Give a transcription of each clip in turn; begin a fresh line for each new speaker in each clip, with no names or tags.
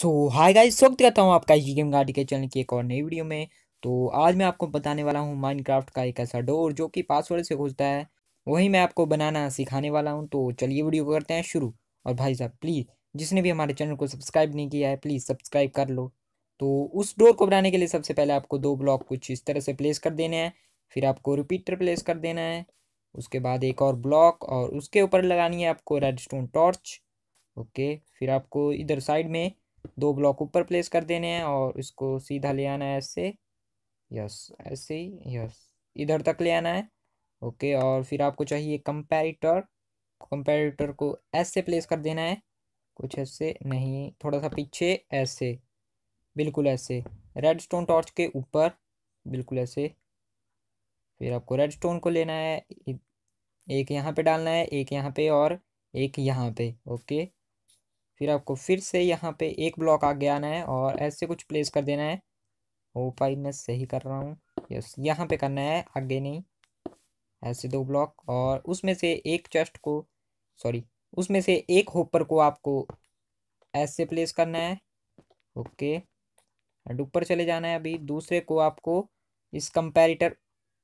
सो hi guys स्वागत करता हूँ आपका जी गेम गाड़ी के चैनल की एक और नई वीडियो में तो आज मैं आपको बताने वाला हूँ माइनक्राफ्ट का एक ऐसा डोर जो कि पासवर्ड से खुलता है वही मैं आपको बनाना सिखाने वाला हूँ तो चलिए वीडियो को करते हैं शुरू और भाई साहब प्लीज़ जिसने भी हमारे चैनल को सब्सक्राइब नहीं किया है प्लीज़ सब्सक्राइब कर लो तो उस डोर को बनाने के लिए सबसे पहले आपको दो ब्लॉक कुछ इस तरह से प्लेस कर देने हैं फिर आपको रिपीटर प्लेस कर देना है उसके बाद एक और ब्लॉक और उसके ऊपर लगानी है आपको रेड स्टोन टॉर्च ओके फिर आपको इधर साइड में दो ब्लॉक ऊपर प्लेस कर देने हैं और इसको सीधा ले आना है ऐसे यस ऐसे ही यस इधर तक ले आना है ओके और फिर आपको चाहिए कंपेरिटर कंपेरिटर को ऐसे प्लेस कर देना है कुछ ऐसे नहीं थोड़ा सा पीछे ऐसे बिल्कुल ऐसे रेड स्टोन टॉर्च के ऊपर बिल्कुल ऐसे फिर आपको रेड स्टोन को लेना है एक यहाँ पे डालना है एक यहाँ पे और एक यहाँ पे ओके फिर आपको फिर से यहाँ पे एक ब्लॉक आगे आना है और ऐसे कुछ प्लेस कर देना है ओ पाई मैं सही कर रहा हूँ यस यहाँ पे करना है आगे नहीं ऐसे दो ब्लॉक और उसमें से एक चेस्ट को सॉरी उसमें से एक होपर को आपको ऐसे प्लेस करना है ओके एंड ऊपर चले जाना है अभी दूसरे को आपको इस कंपेरिटर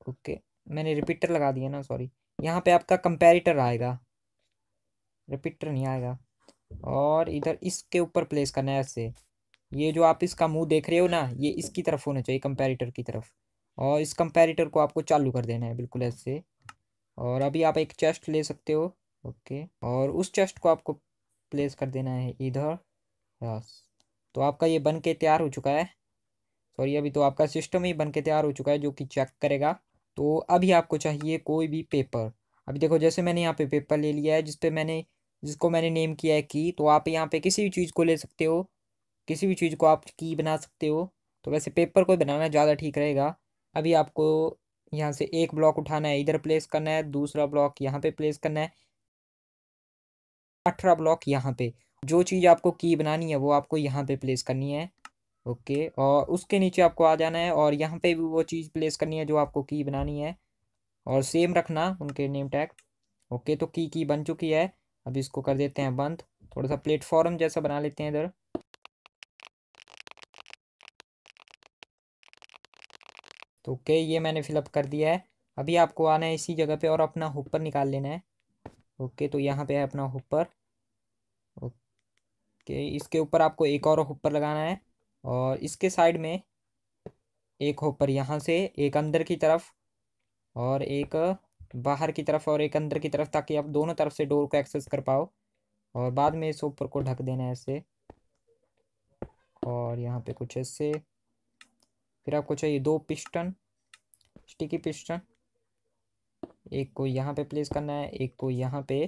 ओके मैंने रिपीटर लगा दिया ना सॉरी यहाँ पे आपका कंपेरिटर आएगा रिपीटर नहीं आएगा और इधर इसके ऊपर प्लेस करना है ऐसे ये जो आप इसका मुंह देख रहे हो ना ये इसकी तरफ होना चाहिए कंपेरेटर की तरफ और इस कंपेरेटर को आपको चालू कर देना है बिल्कुल ऐसे और अभी आप एक चेस्ट ले सकते हो ओके और उस चेस्ट को आपको प्लेस कर देना है इधर यस तो आपका ये बन के तैयार हो चुका है सॉरी अभी तो आपका सिस्टम ही बन के तैयार हो चुका है जो कि चेक करेगा तो अभी आपको चाहिए कोई भी पेपर अभी देखो जैसे मैंने यहाँ पे पेपर ले लिया है जिसपे मैंने जिसको मैंने नेम किया है की तो आप यहाँ पे किसी भी चीज़ को ले सकते हो किसी भी चीज़ को आप की बना सकते हो तो वैसे पेपर को बनाना ज़्यादा ठीक रहेगा अभी आपको यहाँ से एक ब्लॉक उठाना है इधर प्लेस करना है दूसरा ब्लॉक यहाँ पे प्लेस करना है अठारह ब्लॉक यहाँ पे जो चीज़ आपको की बनानी है वो आपको यहाँ पे प्लेस करनी है ओके और उसके नीचे आपको आ जाना है और यहाँ पे भी वो चीज़ प्लेस करनी है जो आपको की बनानी है और सेम रखना उनके नेम टैग ओके तो की की बन चुकी है अभी इसको कर देते हैं बंद थोड़ा सा प्लेटफॉर्म जैसा बना लेते हैं इधर तो ओके ये मैंने फिलअप कर दिया है अभी आपको आना है इसी जगह पे और अपना हुपर निकाल लेना है ओके तो यहाँ पे है अपना हुपर ओके इसके ऊपर आपको एक और हुपर लगाना है और इसके साइड में एक हुपर यहाँ से एक अंदर की तरफ और एक बाहर की तरफ और एक अंदर की तरफ ताकि आप दोनों तरफ से डोर को एक्सेस कर पाओ और बाद में इस ऊपर को ढक देना है ऐसे और यहाँ पे कुछ ऐसे फिर आपको चाहिए दो पिस्टन स्टिकी पिस्टन एक को यहाँ पे प्लेस करना है एक को यहाँ पे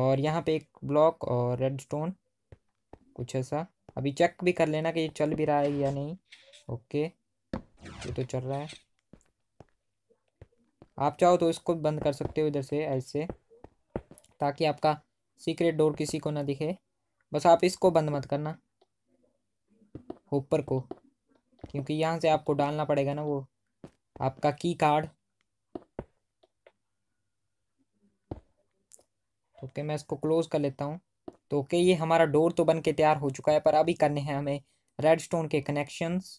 और यहाँ पे एक ब्लॉक और रेड स्टोन कुछ ऐसा अभी चेक भी कर लेना कि ये चल भी रहा है या नहीं ओके ये तो चल रहा है आप चाहो तो इसको बंद कर सकते हो इधर से ऐसे ताकि आपका सीक्रेट डोर किसी को ना दिखे बस आप इसको बंद मत करना ऊपर को क्योंकि यहाँ से आपको डालना पड़ेगा ना वो आपका की कार्ड ओके मैं इसको क्लोज कर लेता हूँ तो ओके ये हमारा डोर तो बन के तैयार हो चुका है पर अभी करने हैं हमें रेड स्टोन के कनेक्शंस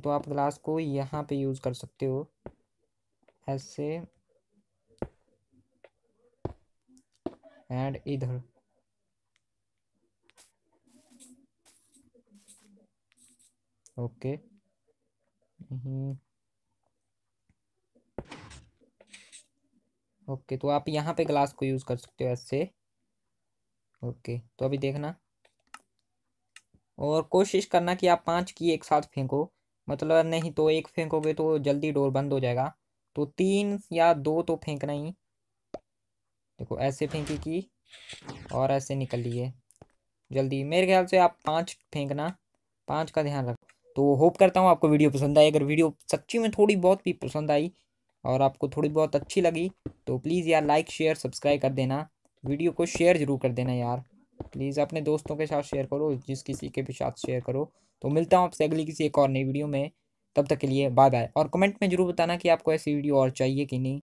तो आप ग्लास को यहाँ पे यूज़ कर सकते हो ऐसे एंड इधर ओके हम्म। ओके तो आप यहाँ पे ग्लास को यूज़ कर सकते हो ऐसे ओके तो अभी देखना और कोशिश करना कि आप पांच की एक साथ फेंको मतलब नहीं तो एक फेंकोगे तो जल्दी डोर बंद हो जाएगा तो तीन या दो तो फेंकना ही देखो ऐसे फेंकी की और ऐसे निकल लिए जल्दी मेरे ख्याल से आप पाँच फेंकना पाँच का ध्यान रखो तो होप करता हूँ आपको वीडियो पसंद आई अगर वीडियो सच्ची में थोड़ी बहुत भी पसंद आई और आपको थोड़ी बहुत अच्छी लगी तो प्लीज़ यार लाइक शेयर सब्सक्राइब कर देना वीडियो को शेयर ज़रूर कर देना यार प्लीज़ अपने दोस्तों के साथ शेयर करो जिस किसी के भी साथ शेयर करो तो मिलता हूँ आपसे अगली किसी एक और नई वीडियो में तब तक के लिए बाय बाय और कमेंट में ज़रूर बताना कि आपको ऐसी वीडियो और चाहिए कि नहीं